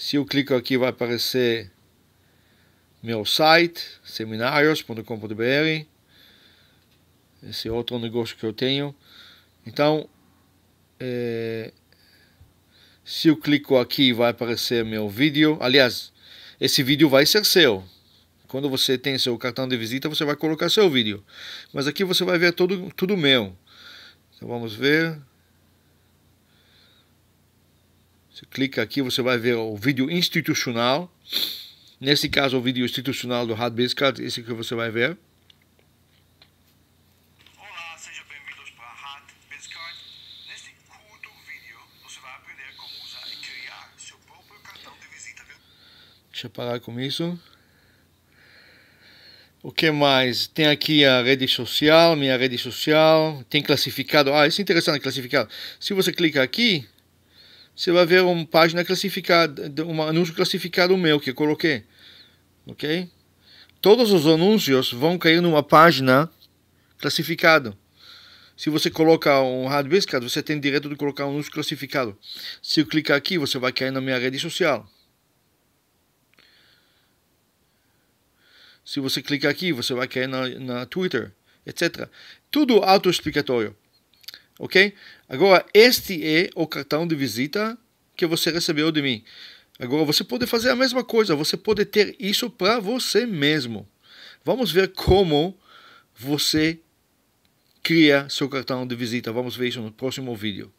Se eu clico aqui, vai aparecer meu site, seminários.com.br. Esse é outro negócio que eu tenho. Então, é, se eu clico aqui, vai aparecer meu vídeo. Aliás, esse vídeo vai ser seu. Quando você tem seu cartão de visita, você vai colocar seu vídeo. Mas aqui você vai ver tudo, tudo meu. Então vamos ver. Você clica aqui, você vai ver o vídeo institucional. Nesse caso, o vídeo institucional do Hard Biscuit, esse que você vai ver. Olá, sejam bem-vindos para Hard Biscuit. Neste curto vídeo, você vai aprender como usar e criar seu próprio cartão de visita. Deixa eu parar com isso. O que mais? Tem aqui a rede social, minha rede social. Tem classificado. Ah, isso é interessante, classificado. Se você clica aqui, você vai ver uma página classificada, um anúncio classificado meu que coloquei. Ok? Todos os anúncios vão cair numa página classificada. Se você coloca um hard você tem direito de colocar um anúncio classificado. Se eu clicar aqui, você vai cair na minha rede social. Se você clicar aqui, você vai cair na, na Twitter, etc. Tudo autoexplicatório. Ok? Agora, este é o cartão de visita que você recebeu de mim. Agora, você pode fazer a mesma coisa, você pode ter isso para você mesmo. Vamos ver como você cria seu cartão de visita. Vamos ver isso no próximo vídeo.